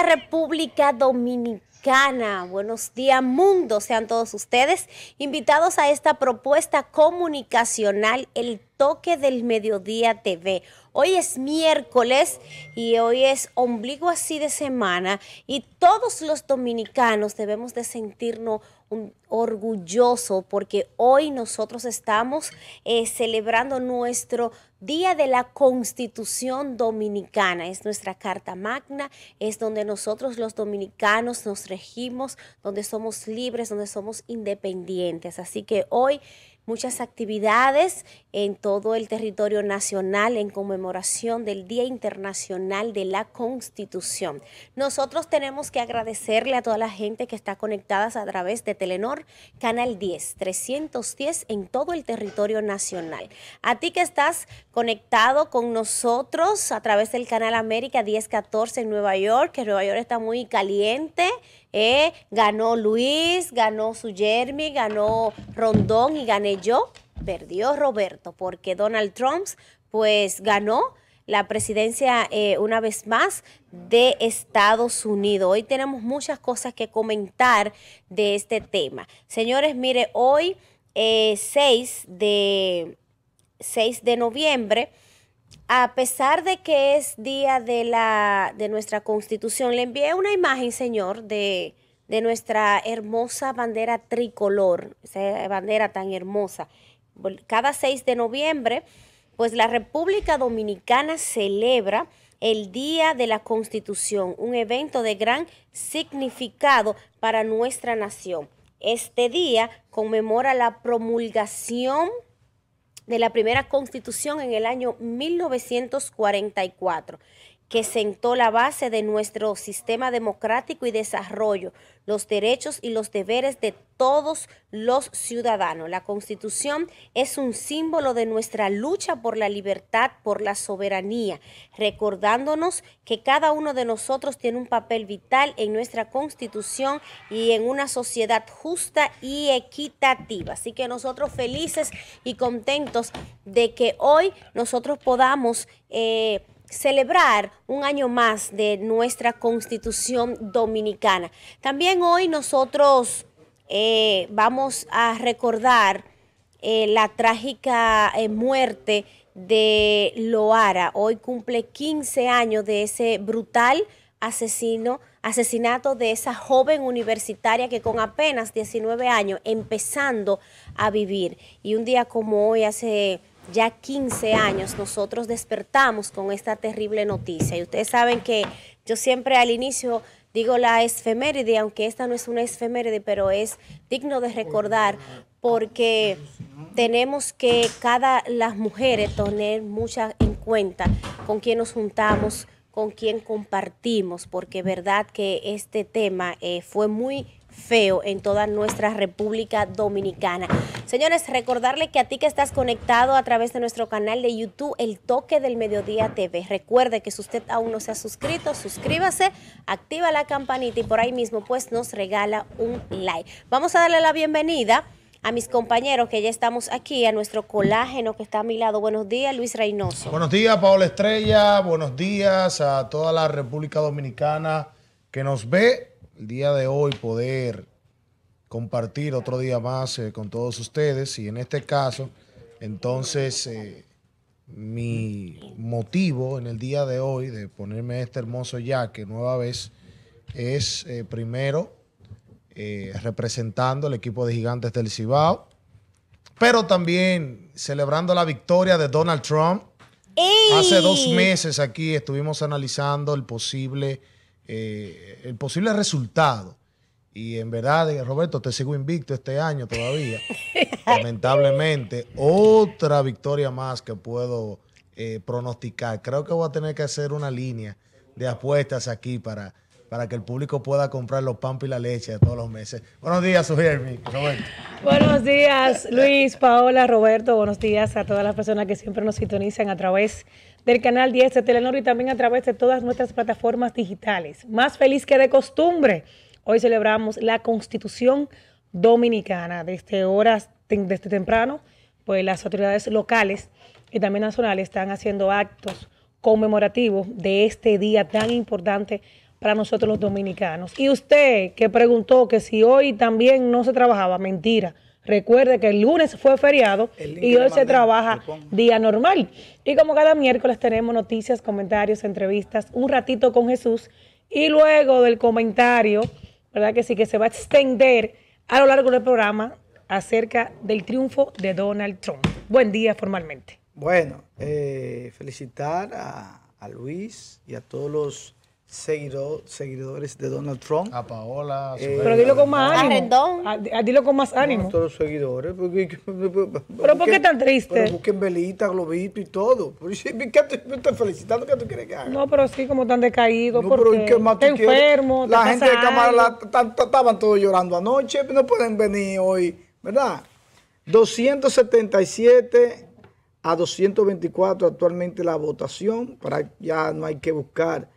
República Dominicana, buenos días mundo, sean todos ustedes invitados a esta propuesta comunicacional, el toque del mediodía TV. Hoy es miércoles y hoy es ombligo así de semana y todos los dominicanos debemos de sentirnos orgulloso porque hoy nosotros estamos eh, celebrando nuestro Día de la Constitución Dominicana. Es nuestra Carta Magna, es donde nosotros los dominicanos nos regimos, donde somos libres, donde somos independientes. Así que hoy muchas actividades en todo el territorio nacional en conmemoración del Día Internacional de la Constitución. Nosotros tenemos que agradecerle a toda la gente que está conectada a través de Telenor, Canal 10, 310 en todo el territorio nacional. A ti que estás conectado con nosotros a través del Canal América 1014 en Nueva York, que Nueva York está muy caliente ¿Eh? Ganó Luis, ganó su Jeremy, ganó Rondón y gané yo. Perdió Roberto porque Donald Trump pues ganó la presidencia eh, una vez más de Estados Unidos. Hoy tenemos muchas cosas que comentar de este tema. Señores, mire, hoy eh, de, 6 de noviembre a pesar de que es día de, la, de nuestra constitución, le envié una imagen, señor, de, de nuestra hermosa bandera tricolor, esa bandera tan hermosa. Cada 6 de noviembre, pues la República Dominicana celebra el Día de la Constitución, un evento de gran significado para nuestra nación. Este día conmemora la promulgación de la primera constitución en el año 1944 que sentó la base de nuestro sistema democrático y desarrollo, los derechos y los deberes de todos los ciudadanos. La Constitución es un símbolo de nuestra lucha por la libertad, por la soberanía, recordándonos que cada uno de nosotros tiene un papel vital en nuestra Constitución y en una sociedad justa y equitativa. Así que nosotros felices y contentos de que hoy nosotros podamos... Eh, celebrar un año más de nuestra constitución dominicana. También hoy nosotros eh, vamos a recordar eh, la trágica eh, muerte de Loara. Hoy cumple 15 años de ese brutal asesino, asesinato de esa joven universitaria que con apenas 19 años empezando a vivir. Y un día como hoy, hace ya 15 años nosotros despertamos con esta terrible noticia. Y ustedes saben que yo siempre al inicio digo la efeméride, aunque esta no es una efeméride, pero es digno de recordar porque tenemos que cada las mujeres tener mucha en cuenta con quién nos juntamos, con quien compartimos, porque verdad que este tema eh, fue muy feo en toda nuestra República Dominicana. Señores, recordarle que a ti que estás conectado a través de nuestro canal de YouTube, El Toque del Mediodía TV. Recuerde que si usted aún no se ha suscrito, suscríbase, activa la campanita y por ahí mismo pues nos regala un like. Vamos a darle la bienvenida a mis compañeros que ya estamos aquí, a nuestro colágeno que está a mi lado. Buenos días, Luis Reynoso. Buenos días, Paola Estrella. Buenos días a toda la República Dominicana que nos ve el día de hoy poder compartir otro día más eh, con todos ustedes y en este caso, entonces, eh, mi motivo en el día de hoy de ponerme este hermoso jaque nueva vez es eh, primero eh, representando el equipo de gigantes del Cibao, pero también celebrando la victoria de Donald Trump. Hace dos meses aquí estuvimos analizando el posible, eh, el posible resultado. Y en verdad, eh, Roberto, te sigo invicto este año todavía. Lamentablemente, otra victoria más que puedo pronosticar. Creo que voy a tener que hacer una línea de apuestas aquí para para que el público pueda comprar los pampas y la leche todos los meses. Buenos días, su Buenos días, Luis, Paola, Roberto. Buenos días a todas las personas que siempre nos sintonizan a través del canal 10 de Telenor y también a través de todas nuestras plataformas digitales. Más feliz que de costumbre, hoy celebramos la Constitución Dominicana. Desde horas, desde temprano, pues las autoridades locales y también nacionales están haciendo actos conmemorativos de este día tan importante para nosotros los dominicanos. Y usted que preguntó que si hoy también no se trabajaba, mentira. Recuerde que el lunes fue feriado y hoy se trabaja día normal. Y como cada miércoles tenemos noticias, comentarios, entrevistas, un ratito con Jesús y luego del comentario, ¿verdad que sí? Que se va a extender a lo largo del programa acerca del triunfo de Donald Trump. Buen día formalmente. Bueno, eh, felicitar a, a Luis y a todos los seguidores de Donald Trump. A Paola. Eh, pero dilo con más ánimo. A, dilo con más ánimo. todos los seguidores. pero ¿por qué tan triste? Pero busquen velitas, globito y todo. ¿Qué te felicitando? que tú quieres que haga? No, pero sí, como tan decaído. No, enfermo, La gente de cámara estaban todos llorando anoche. No pueden venir hoy, ¿verdad? 277 a 224 actualmente la votación. Para, ya no hay que buscar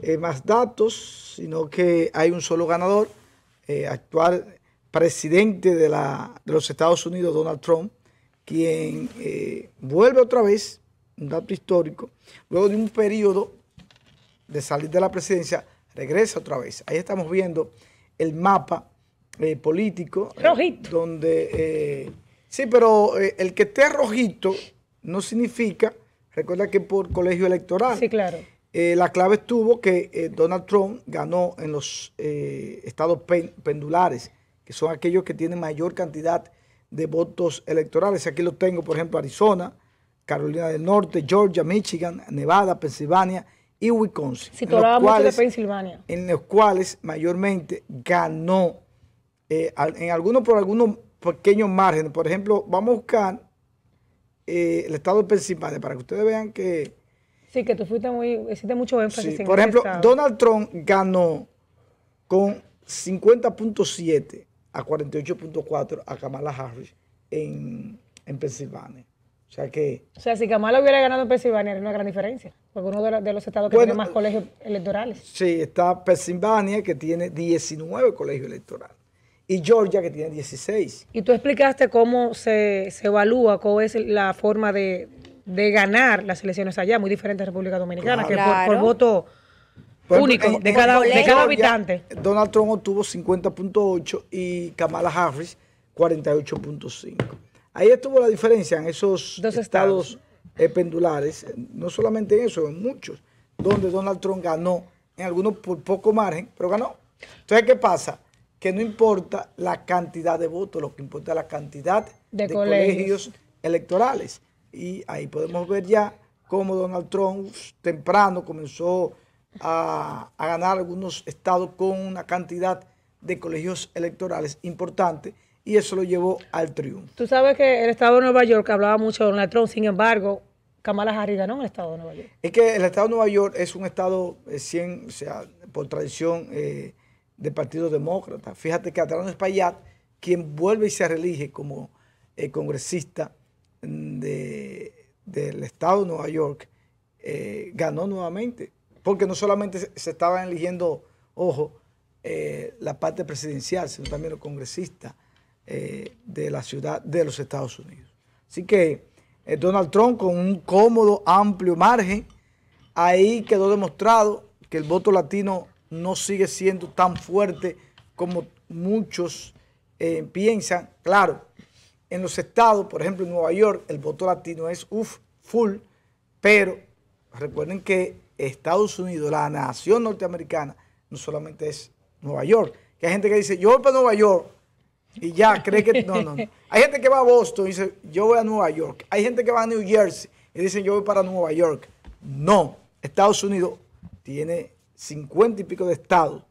eh, más datos, sino que hay un solo ganador, eh, actual presidente de, de, los Estados Unidos, Donald Trump, quien eh, vuelve otra vez, un dato histórico, luego de un periodo de salir de la presidencia, regresa otra vez. Ahí estamos viendo el mapa político, rojito. donde... sí, pero el que esté rojito no significa, recuerda que por colegio electoral. Sí, claro eh, la clave estuvo que eh, Donald Trump ganó en los eh, estados pendulares, que son aquellos que tienen mayor cantidad de votos electorales. Aquí los tengo, por ejemplo, Arizona, Carolina del Norte, Georgia, Michigan, Nevada, Pensilvania y Wisconsin. Si en los de Pensilvania. En los cuales mayormente ganó, en algunos por algunos pequeños márgenes. Por ejemplo, vamos a buscar el estado de Pensilvania para que ustedes vean que Sí, que tú fuiste muy, hiciste mucho énfasis en Por ejemplo, Donald Trump ganó con 50.7 a 48.4 a Kamala Harris en, en Pensilvania. O sea que. O sea, si Kamala hubiera ganado en Pensilvania, era una gran diferencia. Porque uno de, los, estados que tiene más colegios electorales. Sí, está Pensilvania, que tiene 19 colegios electorales. Y Georgia, que tiene 16. Y tú explicaste cómo se, se evalúa, cómo es la forma de, de ganar las elecciones allá, muy diferente a República Dominicana, que por, voto único de, cada, habitante. Donald Trump obtuvo 50.8 y Kamala Harris 48.5. Ahí estuvo la diferencia en esos estados, eh, pendulares, no solamente en eso, en muchos, donde Donald Trump ganó, en algunos por poco margen, pero ganó. Entonces, ¿qué pasa? Que no importa la cantidad de votos, lo que importa es la cantidad de, colegios electorales. Y ahí podemos ver ya cómo Donald Trump temprano comenzó a, ganar algunos estados con una cantidad de colegios electorales importante y eso lo llevó al triunfo. Tú sabes que el estado de Nueva York hablaba mucho de Donald Trump, sin embargo, Kamala Harris no el estado de Nueva York. Es que el estado de Nueva York es un estado 100, eh, sea, por tradición eh, de Partido Demócrata. Fíjate que de Espaillat, quien vuelve y se reelige como eh, congresista, de, del estado de Nueva York eh, ganó nuevamente, porque no solamente se estaban eligiendo, ojo, eh, la parte presidencial, sino también los congresistas eh, de la ciudad de los Estados Unidos. Así que Donald Trump con un cómodo, amplio margen, ahí quedó demostrado que el voto latino no sigue siendo tan fuerte como muchos piensan. Claro, en los estados, por ejemplo, en Nueva York, el voto latino es uf, full, pero recuerden que Estados Unidos, la nación norteamericana, no solamente es Nueva York. hay gente que dice, yo voy para Nueva York y ya cree que. No, no, Hay gente que va a Boston y dice, yo voy a Nueva York. Hay gente que va a New Jersey y dice, yo voy para Nueva York. No. Estados Unidos tiene cincuenta y pico de estados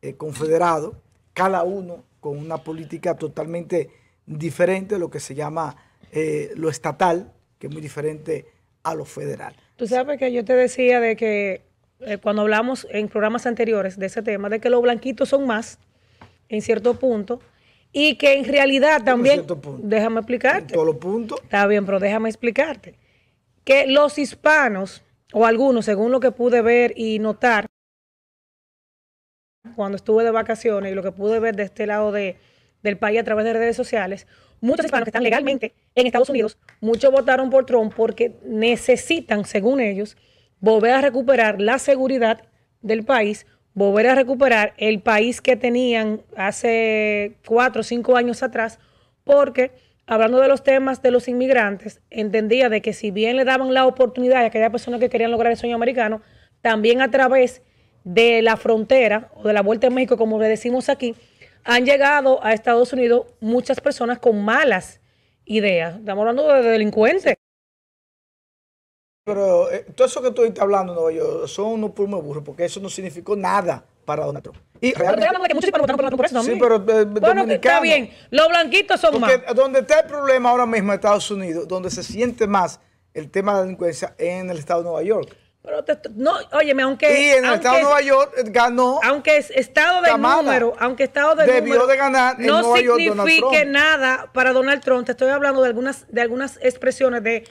eh, confederados, cada uno con una política totalmente diferente a lo que se llama eh, lo estatal, que es muy diferente a lo federal. Tú sabes que yo te decía de que eh, cuando hablamos en programas anteriores de ese tema, de que los blanquitos son más, en cierto punto, y que en realidad también... En déjame explicarte. En todos los puntos. Está bien, pero déjame explicarte. Que los hispanos, o algunos, según lo que pude ver y notar, cuando estuve de vacaciones y lo que pude ver de este lado de, del país a través de redes sociales, muchos hispanos que están legalmente en Estados Unidos, muchos votaron por Trump porque necesitan, según ellos, volver a recuperar la seguridad del país, volver a recuperar el país que tenían hace cuatro o cinco años atrás, porque hablando de los temas de los inmigrantes, entendía de que si bien le daban la oportunidad a aquellas personas que querían lograr el sueño americano, también a través de la frontera o de la vuelta a México, como le decimos aquí, han llegado a Estados Unidos muchas personas con malas ideas. Estamos hablando de delincuentes. Pero eh, todo eso que tú estás hablando, Nueva York, son unos pulmones burros, porque eso no significó nada para Donald Trump. Y realmente, de que muchos votaron por Donald Trump por eso Sí, pero eh, está bien. Los blanquitos son porque Donde está el problema ahora mismo en Estados Unidos, donde se siente más el tema de la delincuencia, en el estado de Nueva York. Pero No, óyeme, aunque. Y en el estado de Nueva York eh, ganó. Aunque es estado de número, aunque estado de debió de ganar en no Nueva signifique nada para Donald Trump. Te estoy hablando de algunas, de algunas expresiones de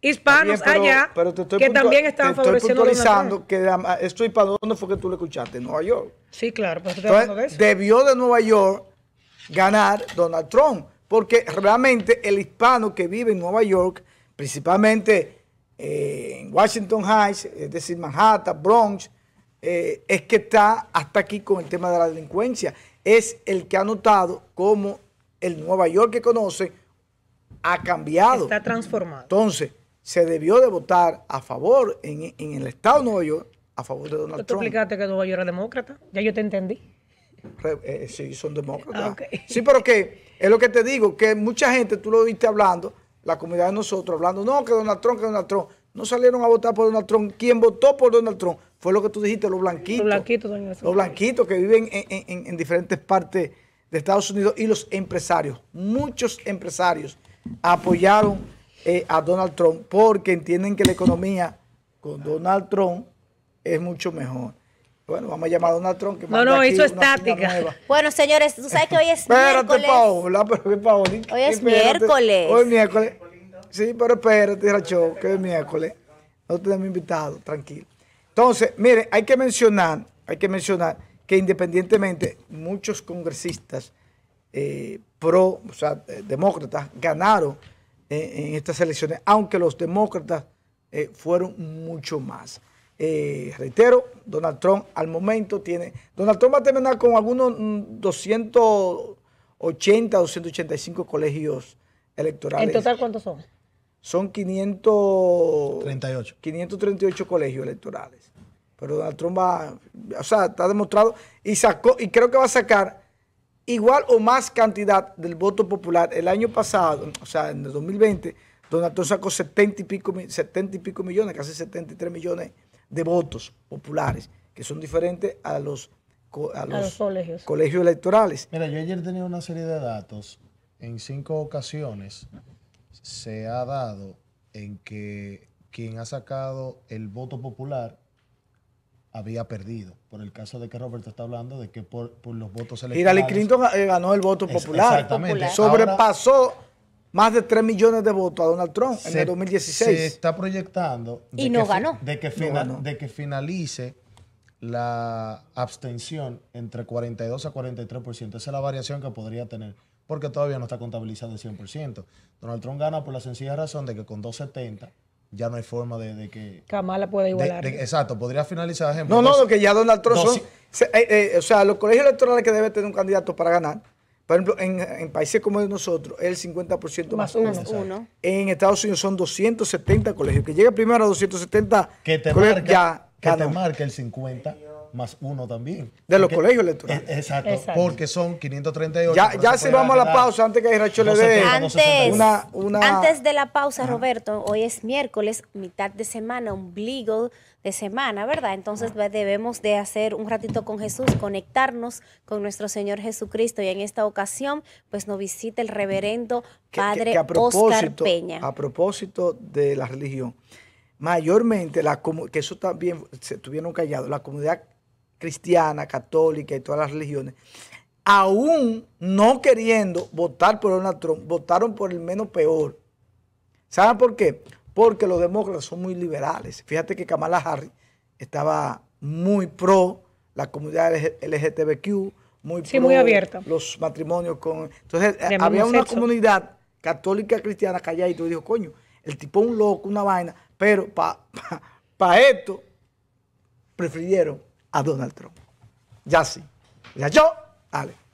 hispanos allá pero que también estaban favoreciendo estoy puntualizando que esto para dónde fue que tú lo escuchaste en Nueva York sí claro pues estoy Entonces, de eso. debió de Nueva York ganar Donald Trump porque realmente el hispano que vive en Nueva York principalmente eh, en Washington Heights, es decir, Manhattan, Bronx, eh, es que está hasta aquí con el tema de la delincuencia. Es el que ha notado cómo el Nueva York que conoce ha cambiado. Está transformado. Entonces, se debió de votar a favor en, el Estado de Nueva York, a favor de Donald Trump. Tú explicaste que Nueva York era demócrata. Ya yo te entendí. Eh, sí, son demócratas. Ah, sí, pero que es lo que te digo, que mucha gente, tú lo viste hablando, la comunidad de nosotros hablando, no, que Donald Trump, que Donald Trump. No salieron a votar por Donald Trump. quién votó por Donald Trump fue lo que tú dijiste, los blanquitos. Los blanquitos, Los blanquitos que viven en, diferentes partes de Estados Unidos y los empresarios. Muchos empresarios apoyaron eh, a Donald Trump porque entienden que la economía con Donald Trump es mucho mejor. Bueno, vamos a llamar a Donald Trump. Que no, no, hizo estática. Bueno, señores, tú sabes que hoy es miércoles. espérate, miércoles. Paola, pero Paola, hoy es miércoles. Hoy es miércoles. Sí, pero espérate, Racho, que hoy es miércoles. No tenemos invitado, tranquilo. Entonces, mire, hay que mencionar, hay que mencionar que independientemente muchos congresistas eh, pro, o sea, demócratas, ganaron eh, en estas elecciones, aunque los demócratas eh, fueron mucho más. Eh, reitero, Donald Trump al momento tiene... Donald Trump va a terminar con algunos 280, mm, 285 colegios electorales. ¿En total cuántos son? Son 538 538 colegios electorales. Pero Donald Trump va... O sea, está demostrado y sacó y creo que va a sacar igual o más cantidad del voto popular. El año pasado, o sea, en el 2020, Donald Trump sacó 70 y pico, 70 y pico millones, casi 73 millones de votos populares, que son diferentes a los, a los, colegios. electorales. Mira, yo ayer tenía una serie de datos. En cinco ocasiones se ha dado en que quien ha sacado el voto popular había perdido. Por el caso de que Roberto está hablando de que por, los votos electorales. Hillary Clinton eh, ganó el voto popular. Exactamente. Sobrepasó más de 3 millones de votos a Donald Trump en el 2016. Se está proyectando de y no ganó. De que, finalice la abstención entre 42 a 43%. Esa es la variación que podría tener, porque todavía no está contabilizado el 100%. Donald Trump gana por la sencilla razón de que con 270 ya no hay forma de, que... Kamala puede igualar. exacto, podría finalizar, No, no, que ya Donald Trump... Eh, eh, o sea, los colegios electorales que debe tener un candidato para ganar por ejemplo, en, países como nosotros el 50% más, uno. En Estados Unidos son 270 colegios. Que llegue primero a 270 que te ya Que te marca el 50 más uno también. De los colegios electorales. E, exacto, porque son 538. Ya, ya si vamos a la pausa, antes que Rachel le dé una, una... antes de la pausa, Roberto, hoy es miércoles, mitad de semana, ombligo de semana, ¿verdad? Entonces debemos de hacer un ratito con Jesús, conectarnos con nuestro Señor Jesucristo. Y en esta ocasión, pues nos visita el reverendo Padre Peña. A propósito de la religión, mayormente, la, que eso también se tuvieron callado, la comunidad cristiana, católica y todas las religiones, aún no queriendo votar por Donald Trump, votaron por el menos peor. ¿Saben por qué? porque los demócratas son muy liberales. Fíjate que Kamala Harris estaba muy pro la comunidad LGTBQ, muy pro los matrimonios con... Entonces, eh, había una comunidad católica cristiana callada y dijo, coño, el tipo es un loco, una vaina, pero para esto prefirieron a Donald Trump. Ya sí. Ya yo, dale.